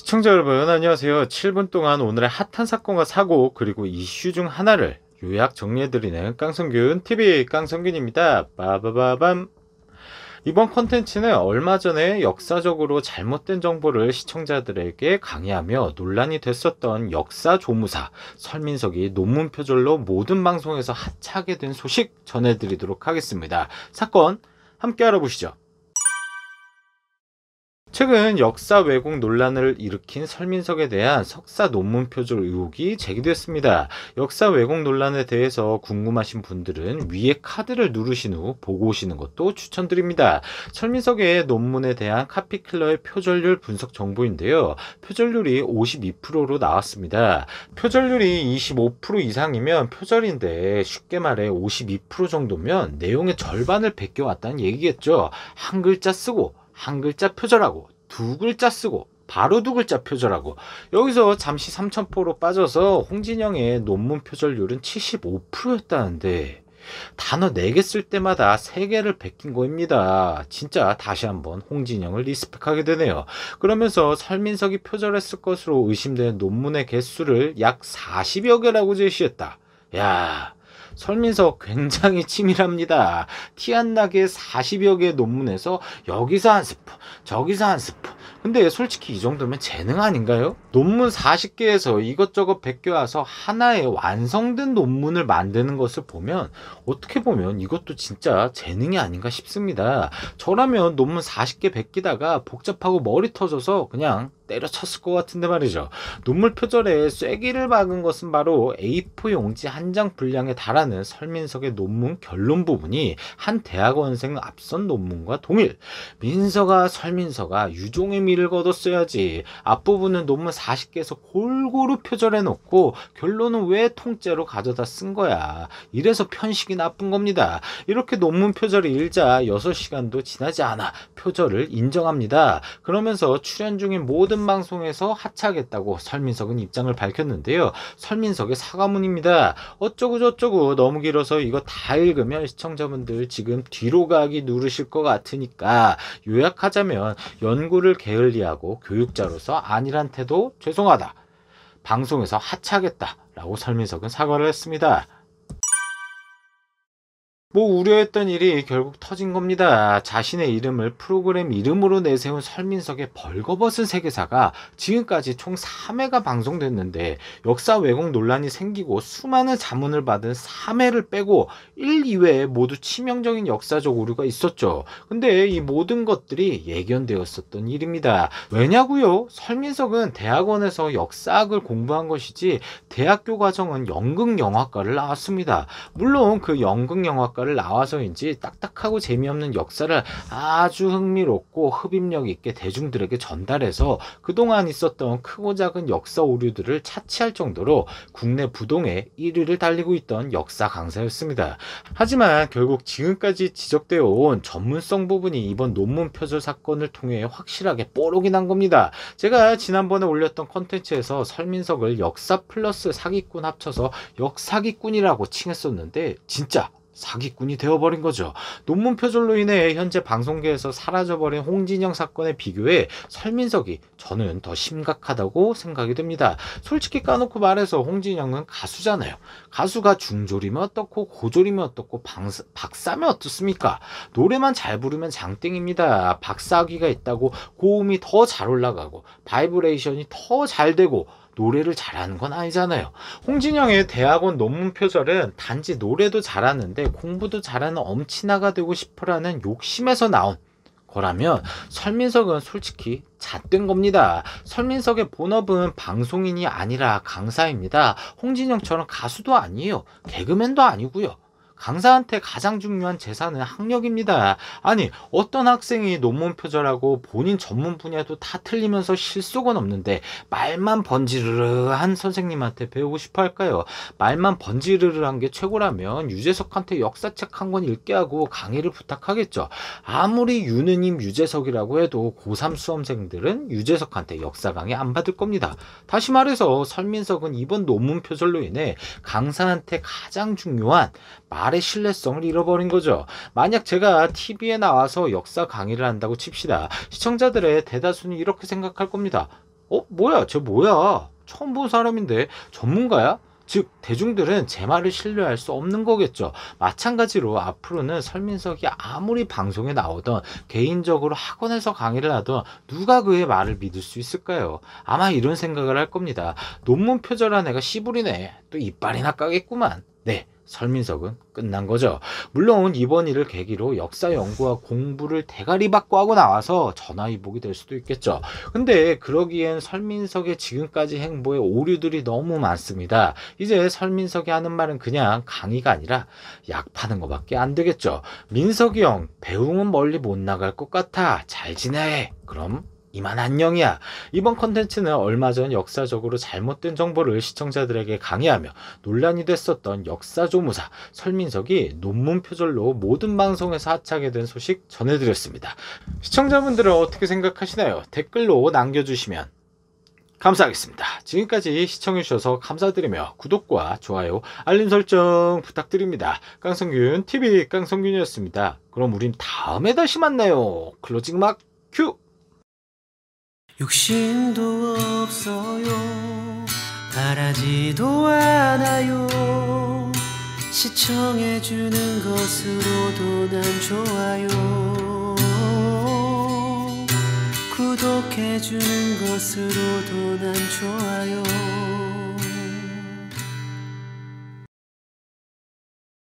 시청자 여러분 안녕하세요. 7분 동안 오늘의 핫한 사건과 사고 그리고 이슈 중 하나를 요약 정리해드리는 깡성균 TV 깡성균입니다. 빠바바밤 이번 컨텐츠는 얼마 전에 역사적으로 잘못된 정보를 시청자들에게 강의하며 논란이 됐었던 역사 조무사 설민석이 논문 표절로 모든 방송에서 하차하게 된 소식 전해드리도록 하겠습니다. 사건 함께 알아보시죠. 최근 역사 왜곡 논란을 일으킨 설민석에 대한 석사 논문 표절 의혹이 제기됐습니다. 역사 왜곡 논란에 대해서 궁금하신 분들은 위에 카드를 누르신 후 보고 오시는 것도 추천드립니다. 설민석의 논문에 대한 카피클러의 표절률 분석 정보인데요. 표절률이 52%로 나왔습니다. 표절률이 25% 이상이면 표절인데 쉽게 말해 52% 정도면 내용의 절반을 베껴왔다는 얘기겠죠. 한 글자 쓰고 한 글자 표절하고 두 글자 쓰고 바로 두 글자 표절하고 여기서 잠시 삼천포로 빠져서 홍진영의 논문 표절률은 75%였다는데 단어 4개 쓸 때마다 3개를 베낀 거입니다. 진짜 다시 한번 홍진영을 리스펙하게 되네요. 그러면서 설민석이 표절했을 것으로 의심된 논문의 개수를 약 40여 개라고 제시했다. 야 설민석 굉장히 치밀합니다. 티안 나게 40여 개 논문에서 여기서 한 스푼, 저기서 한 스푼. 근데 솔직히 이 정도면 재능 아닌가요? 논문 40개에서 이것저것 베껴와서 하나의 완성된 논문을 만드는 것을 보면 어떻게 보면 이것도 진짜 재능이 아닌가 싶습니다. 저라면 논문 40개 베끼다가 복잡하고 머리 터져서 그냥 때려쳤을 것 같은데 말이죠. 눈물 표절에 쐐기를 박은 것은 바로 A4 용지 한 장 분량에 달하는 설민석의 논문 결론 부분이 한 대학원생 앞선 논문과 동일. 민서가 설민서가 유종의 미를 거뒀어야지. 앞부분은 논문 40개에서 골고루 표절해 놓고 결론은 왜 통째로 가져다 쓴 거야. 이래서 편식이 나쁜 겁니다. 이렇게 논문 표절이 일자 6시간도 지나지 않아 표절을 인정합니다. 그러면서 출연 중인 모든 같은 방송에서 하차하겠다고 설민석은 입장을 밝혔는데요. 설민석의 사과문입니다. 어쩌고저쩌고 너무 길어서 이거 다 읽으면 시청자분들 지금 뒤로 가기 누르실 것 같으니까 요약하자면 연구를 게을리하고 교육자로서 안일한 테도 죄송하다. 방송에서 하차하겠다라고 설민석은 사과를 했습니다. 뭐 우려했던 일이 결국 터진 겁니다. 자신의 이름을 프로그램 이름으로 내세운 설민석의 벌거벗은 세계사가 지금까지 총 3회가 방송됐는데 역사 왜곡 논란이 생기고 수많은 자문을 받은 3회를 빼고 1, 2회에 모두 치명적인 역사적 오류가 있었죠. 근데 이 모든 것들이 예견되었었던 일입니다. 왜냐고요? 설민석은 대학원에서 역사학을 공부한 것이지 대학교 과정은 연극영화과를 나왔습니다. 물론 그 연극영화과 작가를 나와서인지 딱딱하고 재미없는 역사를 아주 흥미롭고 흡입력 있게 대중들에게 전달해서 그동안 있었던 크고 작은 역사 오류들을 차치할 정도로 국내 부동의 1위를 달리고 있던 역사 강사였습니다. 하지만 결국 지금까지 지적되어 온 전문성 부분이 이번 논문 표절 사건을 통해 확실하게 뽀록이 난 겁니다. 제가 지난번에 올렸던 컨텐츠에서 설민석을 역사 플러스 사기꾼 합쳐서 역사기꾼이라고 칭했었는데 진짜 사기꾼이 되어버린 거죠. 논문 표절로 인해 현재 방송계에서 사라져버린 홍진영 사건에 비교해 설민석이 저는 더 심각하다고 생각이 됩니다. 솔직히 까놓고 말해서 홍진영은 가수잖아요. 가수가 중졸이면 어떻고 고졸이면 어떻고 방사, 박사면 어떻습니까? 노래만 잘 부르면 장땡입니다. 박사학위가 있다고 고음이 더 잘 올라가고 바이브레이션이 더 잘 되고 노래를 잘하는 건 아니잖아요. 홍진영의 대학원 논문 표절은 단지 노래도 잘하는데 공부도 잘하는 엄친아가 되고 싶어라는 욕심에서 나온 거라면 설민석은 솔직히 잣된 겁니다. 설민석의 본업은 방송인이 아니라 강사입니다. 홍진영처럼 가수도 아니에요. 개그맨도 아니고요. 강사한테 가장 중요한 재산은 학력입니다. 아니 어떤 학생이 논문 표절하고 본인 전문 분야도 다 틀리면서 실속은 없는데 말만 번지르르한 선생님한테 배우고 싶어 할까요? 말만 번지르르한 게 최고라면 유재석한테 역사책 한 권 읽게 하고 강의를 부탁하겠죠. 아무리 유느님 유재석이라고 해도 고3 수험생들은 유재석한테 역사 강의 안 받을 겁니다. 다시 말해서 설민석은 이번 논문 표절로 인해 강사한테 가장 중요한 말 말의 신뢰성을 잃어버린 거죠. 만약 제가 TV에 나와서 역사 강의를 한다고 칩시다. 시청자들의 대다수는 이렇게 생각할 겁니다. 어? 뭐야? 쟤 뭐야? 처음 본 사람인데 전문가야? 즉 대중들은 제 말을 신뢰할 수 없는 거겠죠. 마찬가지로 앞으로는 설민석이 아무리 방송에 나오던 개인적으로 학원에서 강의를 하던 누가 그의 말을 믿을 수 있을까요? 아마 이런 생각을 할 겁니다. 논문 표절한 애가 시부리네또 이빨이나 까겠구만. 네, 설민석은 끝난 거죠. 물론 이번 일을 계기로 역사 연구와 공부를 대가리 받고 하고 나와서 전화위복이 될 수도 있겠죠. 근데 그러기엔 설민석의 지금까지 행보에 오류들이 너무 많습니다. 이제 설민석이 하는 말은 그냥 강의가 아니라 약 파는 것밖에 안 되겠죠. 민석이 형 배웅은 멀리 못 나갈 것 같아. 잘 지내. 그럼 이만 안녕이야. 이번 컨텐츠는 얼마 전 역사적으로 잘못된 정보를 시청자들에게 강의하며 논란이 됐었던 역사조무사 설민석이 논문 표절로 모든 방송에서 하차하게 된 소식 전해드렸습니다. 시청자분들은 어떻게 생각하시나요? 댓글로 남겨주시면 감사하겠습니다. 지금까지 시청해주셔서 감사드리며 구독과 좋아요, 알림 설정 부탁드립니다. 깡성균 TV 깡성균이었습니다. 그럼 우린 다음에 다시 만나요. 클로징 막 큐! 욕심도 없어요 바라지도 않아요 시청해주는 것으로도 난 좋아요 구독해주는 것으로도 난 좋아요